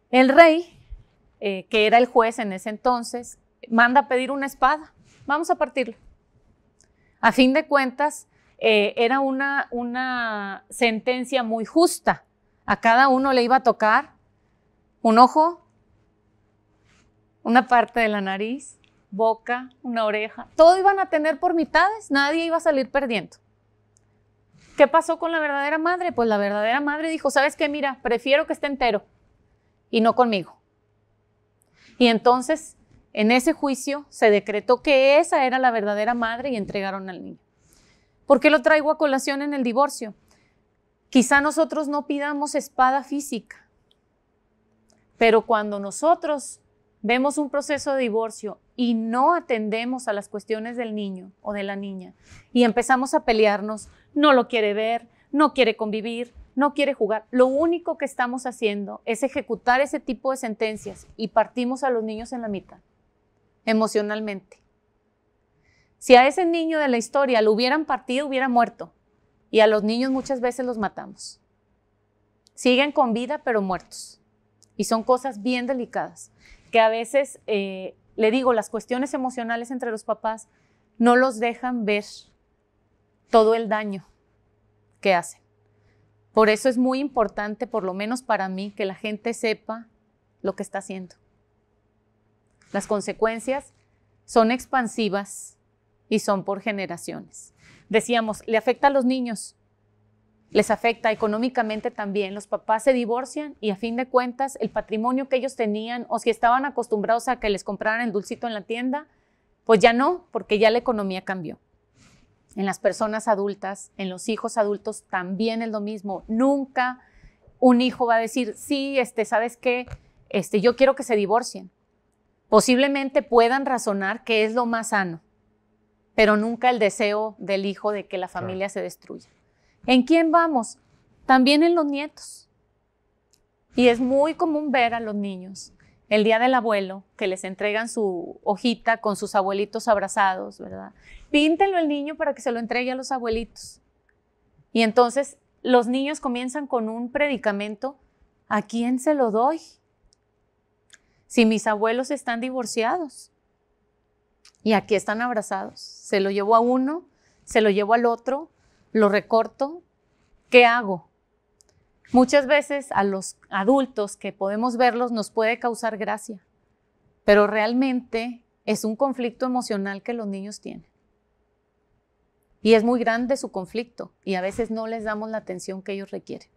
El rey, eh, que era el juez en ese entonces, manda a pedir una espada. Vamos a partirlo. A fin de cuentas, eh, era una, una sentencia muy justa. A cada uno le iba a tocar un ojo, una parte de la nariz, boca, una oreja. Todo iban a tener por mitades, nadie iba a salir perdiendo. ¿Qué pasó con la verdadera madre? Pues la verdadera madre dijo, ¿sabes qué? Mira, prefiero que esté entero y no conmigo. Y entonces, en ese juicio, se decretó que esa era la verdadera madre y entregaron al niño. ¿Por qué lo traigo a colación en el divorcio? Quizá nosotros no pidamos espada física, pero cuando nosotros vemos un proceso de divorcio y no atendemos a las cuestiones del niño o de la niña y empezamos a pelearnos, no lo quiere ver, no quiere convivir, no quiere jugar, lo único que estamos haciendo es ejecutar ese tipo de sentencias y partimos a los niños en la mitad, emocionalmente. Si a ese niño de la historia lo hubieran partido, hubiera muerto. Y a los niños muchas veces los matamos. Siguen con vida, pero muertos. Y son cosas bien delicadas, que a veces, eh, le digo, las cuestiones emocionales entre los papás no los dejan ver todo el daño que hacen. Por eso es muy importante, por lo menos para mí, que la gente sepa lo que está haciendo. Las consecuencias son expansivas y son por generaciones. Decíamos, le afecta a los niños, les afecta económicamente también. Los papás se divorcian y a fin de cuentas el patrimonio que ellos tenían o si estaban acostumbrados a que les compraran el dulcito en la tienda, pues ya no, porque ya la economía cambió. En las personas adultas, en los hijos adultos también es lo mismo. Nunca un hijo va a decir, sí, este, ¿sabes qué? Este, yo quiero que se divorcien. Posiblemente puedan razonar que es lo más sano, pero nunca el deseo del hijo de que la familia se destruya. ¿En quién vamos? También en los nietos. Y es muy común ver a los niños el día del abuelo, que les entregan su hojita con sus abuelitos abrazados, ¿verdad? Píntenlo el niño para que se lo entregue a los abuelitos. Y entonces los niños comienzan con un predicamento, ¿a quién se lo doy? Si mis abuelos están divorciados y aquí están abrazados, se lo llevo a uno, se lo llevo al otro, lo recorto, ¿qué hago? Muchas veces a los adultos que podemos verlos nos puede causar gracia, pero realmente es un conflicto emocional que los niños tienen. Y es muy grande su conflicto y a veces no les damos la atención que ellos requieren.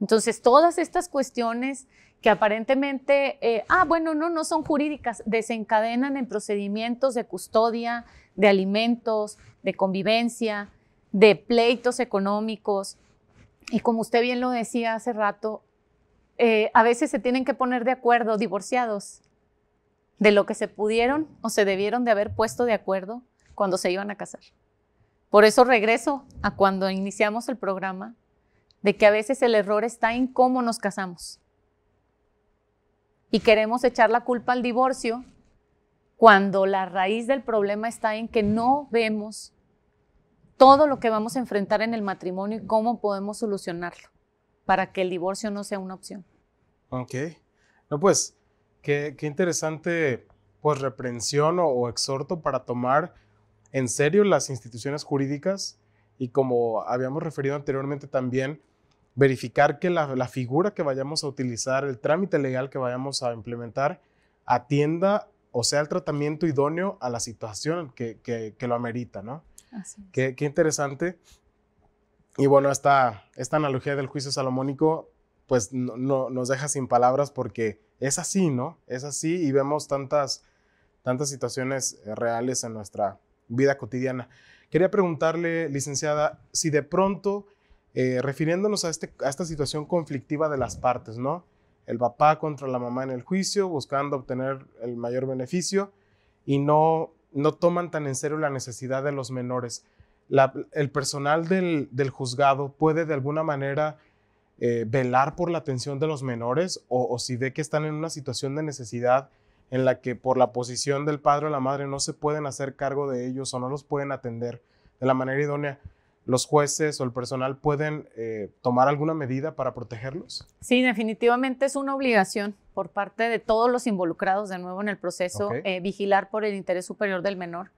Entonces, todas estas cuestiones que aparentemente, eh, ah, bueno, no, no son jurídicas, desencadenan en procedimientos de custodia, de alimentos, de convivencia, de pleitos económicos. Y como usted bien lo decía hace rato, eh, a veces se tienen que poner de acuerdo divorciados de lo que se pudieron o se debieron de haber puesto de acuerdo cuando se iban a casar. Por eso regreso a cuando iniciamos el programa, de que a veces el error está en cómo nos casamos. Y queremos echar la culpa al divorcio cuando la raíz del problema está en que no vemos todo lo que vamos a enfrentar en el matrimonio y cómo podemos solucionarlo para que el divorcio no sea una opción. Ok. No, pues, qué, interesante, pues, reprensión o, exhorto para tomar en serio las instituciones jurídicas y como habíamos referido anteriormente también, verificar que la, figura que vayamos a utilizar, el trámite legal que vayamos a implementar, atienda o sea el tratamiento idóneo a la situación que, que, que lo amerita, ¿no? qué, interesante. Y bueno, esta, analogía del juicio salomónico pues no, nos deja sin palabras porque es así, ¿no? Es así y vemos tantas, tantas situaciones eh, reales en nuestra vida cotidiana. Quería preguntarle, licenciada, si de pronto, eh, refiriéndonos este, a esta situación conflictiva de las partes, ¿no? El papá contra la mamá en el juicio, buscando obtener el mayor beneficio y no no toman tan en serio la necesidad de los menores. el personal del, juzgado puede de alguna manera eh, velar por la atención de los menores o, o, si ve que están en una situación de necesidad en la que por la posición del padre o la madre no se pueden hacer cargo de ellos o no los pueden atender de la manera idónea, los jueces o el personal pueden eh, tomar alguna medida para protegerlos? Sí, definitivamente es una obligación por parte de todos los involucrados de nuevo en el proceso eh, vigilar por el interés superior del menor.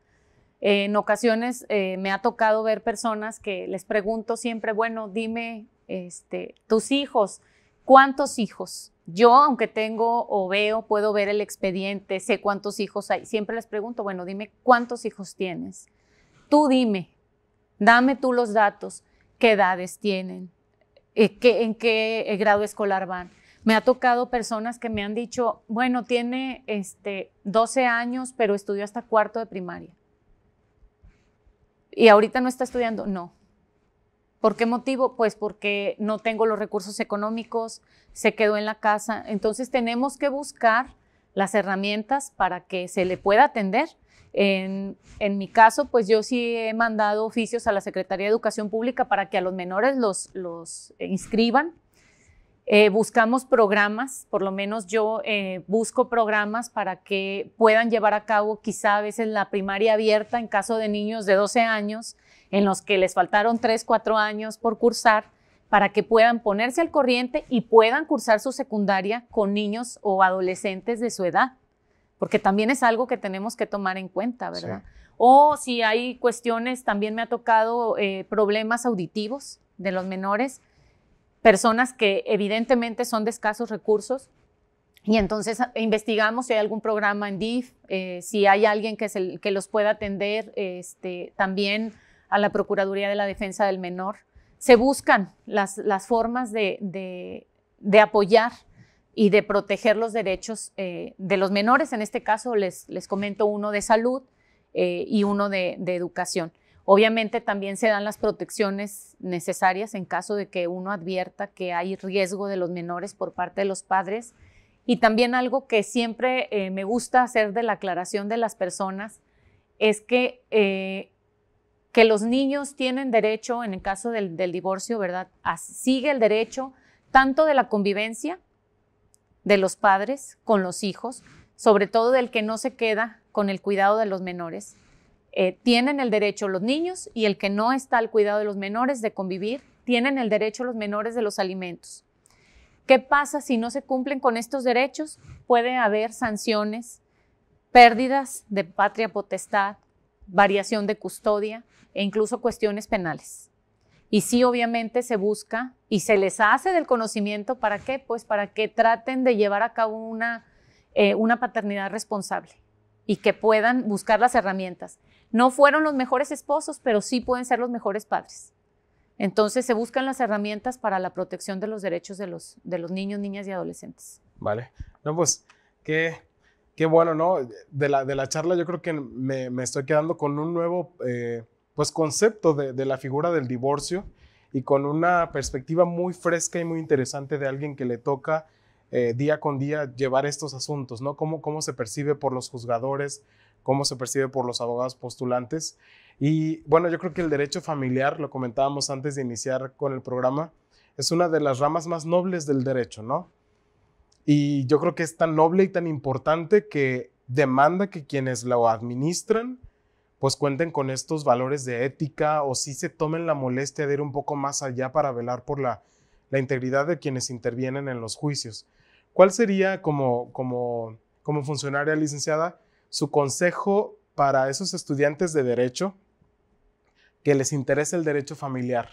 Eh, en ocasiones me ha tocado ver personas que les pregunto siempre, bueno, dime, este, tus hijos, ¿cuántos hijos? Yo, aunque tengo o veo, puedo ver el expediente, sé cuántos hijos hay. Siempre les pregunto, bueno, dime cuántos hijos tienes. Tú dime, Dame tú los datos, qué edades tienen, eh, en qué eh, grado escolar van. Me ha tocado personas que me han dicho, bueno, tiene este, 12 años, pero estudió hasta cuarto de primaria. Y ahorita no está estudiando, no. ¿Por qué motivo? Pues porque no tengo los recursos económicos, se quedó en la casa. Entonces tenemos que buscar las herramientas para que se le pueda atender, en, mi caso, pues yo sí he mandado oficios a la Secretaría de Educación Pública para que a los menores los, eh, inscriban. Eh, buscamos programas, por lo menos yo eh, busco programas para que puedan llevar a cabo quizá a veces la primaria abierta en caso de niños de 12 años en los que les faltaron 3, 4 años por cursar, para que puedan ponerse al corriente y puedan cursar su secundaria con niños o adolescentes de su edad porque también es algo que tenemos que tomar en cuenta, ¿verdad? O si hay cuestiones, también me ha tocado eh, problemas auditivos de los menores, personas que evidentemente son de escasos recursos, y entonces ah, investigamos si hay algún programa en DIF, eh, si hay alguien que, que los pueda atender, este, también a la Procuraduría de la Defensa del Menor. Se buscan las, formas de apoyar y de proteger los derechos eh, de los menores. En este caso les, les comento uno de salud eh, y uno de, educación. Obviamente también se dan las protecciones necesarias en caso de que uno advierta que hay riesgo de los menores por parte de los padres. Y también algo que siempre eh, me gusta hacer de la aclaración de las personas es que, que los niños tienen derecho, en el caso del, divorcio, ¿verdad? sigue el derecho tanto de la convivencia, de los padres con los hijos, sobre todo del que no se queda con el cuidado de los menores. Eh, tienen el derecho los niños y el que no está al cuidado de los menores de convivir, tienen el derecho los menores de los alimentos. ¿Qué pasa si no se cumplen con estos derechos? Puede haber sanciones, pérdidas de patria potestad, variación de custodia e incluso cuestiones penales. Y sí, obviamente se busca y se les hace del conocimiento, ¿para qué? Pues para que traten de llevar a cabo una, eh, una paternidad responsable y que puedan buscar las herramientas. No fueron los mejores esposos, pero sí pueden ser los mejores padres. Entonces se buscan las herramientas para la protección de los derechos de los, de los niños, niñas y adolescentes. Vale. No, pues qué, qué bueno, ¿no? De la, de la charla yo creo que me, estoy quedando con un nuevo eh, pues, concepto de, la figura del divorcio y con una perspectiva muy fresca y muy interesante de alguien que le toca eh, día con día llevar estos asuntos, ¿no? Cómo, cómo se percibe por los juzgadores, cómo se percibe por los abogados postulantes. Y bueno, yo creo que el derecho familiar, lo comentábamos antes de iniciar con el programa, es una de las ramas más nobles del derecho, ¿no? Y yo creo que es tan noble y tan importante que demanda que quienes lo administran pues cuenten con estos valores de ética o si se tomen la molestia de ir un poco más allá para velar por la, integridad de quienes intervienen en los juicios. ¿Cuál sería como, funcionaria licenciada su consejo para esos estudiantes de derecho que les interesa el derecho familiar?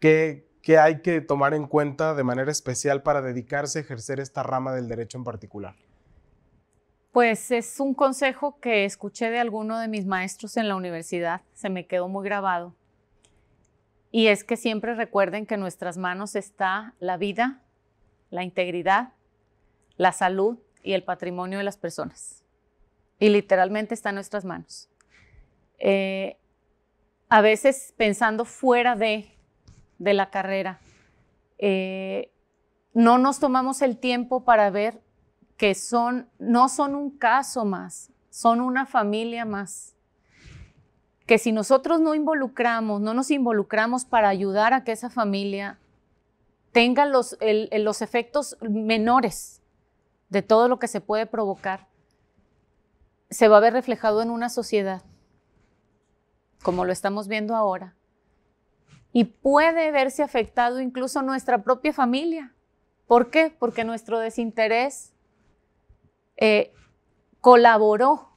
¿Qué hay que tomar en cuenta de manera especial para dedicarse a ejercer esta rama del derecho en particular? Pues es un consejo que escuché de alguno de mis maestros en la universidad, se me quedó muy grabado. Y es que siempre recuerden que en nuestras manos está la vida, la integridad, la salud y el patrimonio de las personas. Y literalmente está en nuestras manos. Eh, a veces pensando fuera de, la carrera, eh, no nos tomamos el tiempo para ver que son, no son un caso más, son una familia más. Que si nosotros no involucramos, no nos involucramos para ayudar a que esa familia tenga los, los efectos menores de todo lo que se puede provocar, se va a ver reflejado en una sociedad, como lo estamos viendo ahora, y puede verse afectado incluso nuestra propia familia. ¿Por qué? Porque nuestro desinterés eh, colaboró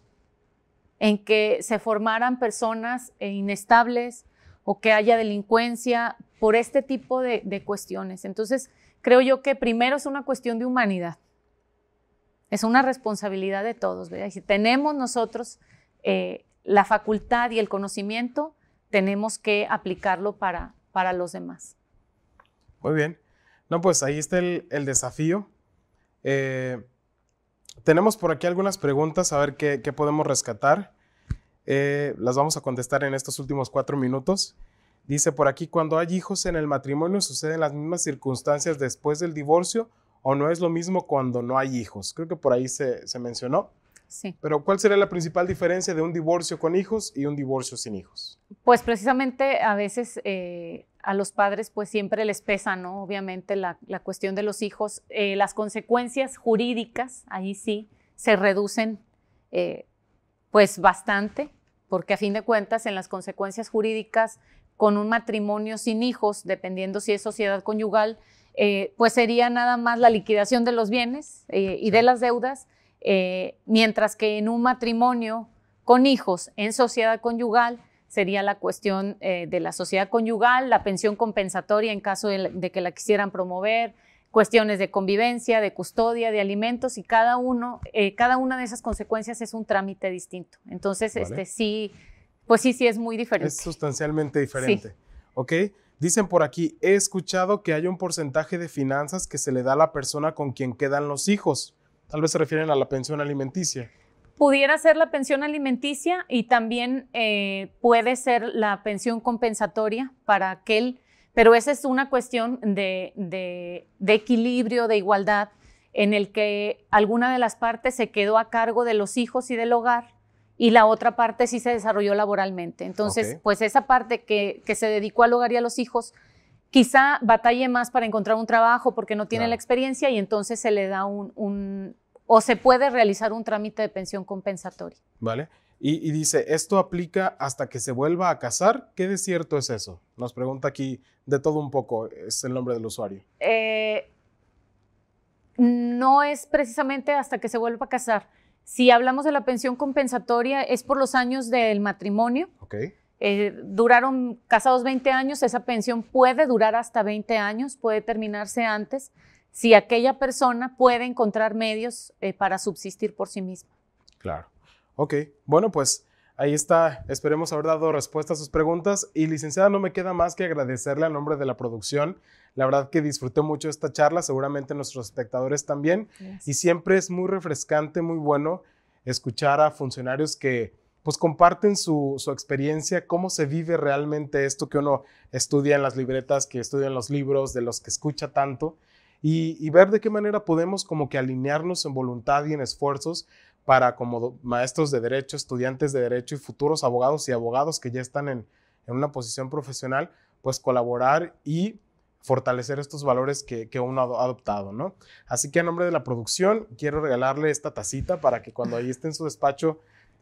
en que se formaran personas e inestables o que haya delincuencia por este tipo de, cuestiones. Entonces, creo yo que primero es una cuestión de humanidad. Es una responsabilidad de todos. Si tenemos nosotros eh, la facultad y el conocimiento, tenemos que aplicarlo para, para los demás. Muy bien. No, pues ahí está el, desafío. Eh, tenemos por aquí algunas preguntas, a ver qué, podemos rescatar. Eh, las vamos a contestar en estos últimos cuatro minutos. Dice por aquí, cuando hay hijos en el matrimonio, ¿suceden las mismas circunstancias después del divorcio o no es lo mismo cuando no hay hijos? Creo que por ahí se mencionó. Pero ¿cuál sería la principal diferencia de un divorcio con hijos y un divorcio sin hijos? Pues precisamente a veces eh, a los padres pues siempre les pesa, ¿no? Obviamente la, cuestión de los hijos, eh, las consecuencias jurídicas, ahí sí, se reducen eh, pues bastante, porque a fin de cuentas en las consecuencias jurídicas con un matrimonio sin hijos, dependiendo si es sociedad conyugal, pues sería nada más la liquidación de los bienes y de las deudas eh, mientras que en un matrimonio con hijos en sociedad conyugal sería la cuestión eh, de la sociedad conyugal, la pensión compensatoria en caso de, que la quisieran promover, cuestiones de convivencia, de custodia, de alimentos y cada uno, eh, cada una de esas consecuencias es un trámite distinto. Entonces, este sí, pues sí, sí es muy diferente. Es sustancialmente diferente. ¿Ok? Dicen por aquí, he escuchado que hay un porcentaje de finanzas que se le da a la persona con quien quedan los hijos. Tal vez se refieren a la pensión alimenticia. Pudiera ser la pensión alimenticia y también eh, puede ser la pensión compensatoria para aquel, pero esa es una cuestión de, equilibrio, de igualdad, en el que alguna de las partes se quedó a cargo de los hijos y del hogar y la otra parte sí se desarrolló laboralmente. Entonces, pues esa parte que, se dedicó al hogar y a los hijos quizá batalle más para encontrar un trabajo porque no tiene la experiencia y entonces se le da un, un, o se puede realizar un trámite de pensión compensatoria. Vale. Y, dice, esto aplica hasta que se vuelva a casar. ¿Qué de cierto es eso? Nos pregunta aquí de todo un poco, es el nombre del usuario. Eh, no es precisamente hasta que se vuelva a casar. Si hablamos de la pensión compensatoria, es por los años del matrimonio. ok. Eh, duraron casados 20 años, esa pensión puede durar hasta 20 años, puede terminarse antes, si aquella persona puede encontrar medios eh, para subsistir por sí misma. Claro. Ok, bueno, pues ahí está. Esperemos haber dado respuesta a sus preguntas. Y licenciada, no me queda más que agradecerle a nombre de la producción. La verdad que disfruté mucho esta charla, seguramente nuestros espectadores también. Y siempre es muy refrescante, muy bueno escuchar a funcionarios que pues comparten su, experiencia, cómo se vive realmente esto que uno estudia en las libretas, que estudia en los libros, de los que escucha tanto, y, ver de qué manera podemos como que alinearnos en voluntad y en esfuerzos para como maestros de derecho, estudiantes de derecho y futuros abogados y abogados que ya están en, una posición profesional, pues colaborar y fortalecer estos valores que, uno ha adoptado, ¿no? Así que a nombre de la producción, quiero regalarle esta tacita para que cuando ahí esté en su despacho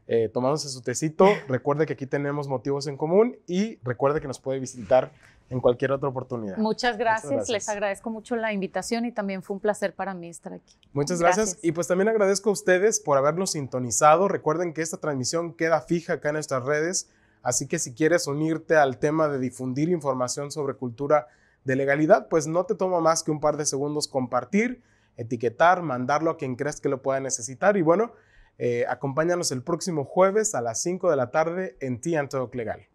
eh, tomándose su tecito. Recuerde que aquí tenemos motivos en común y recuerde que nos puede visitar en cualquier otra oportunidad. Muchas gracias. les agradezco mucho la invitación y también fue un placer para mí estar aquí. Muchas gracias. gracias. y pues también agradezco a ustedes por habernos sintonizado. Recuerden que esta transmisión queda fija acá en nuestras redes, así que si quieres unirte al tema de difundir información sobre cultura de legalidad, pues no te toma más que un par de segundos compartir, etiquetar, mandarlo a quien creas que lo pueda necesitar y bueno, eh, acompáñanos el próximo jueves a las 5 de la tarde en Ti Legal.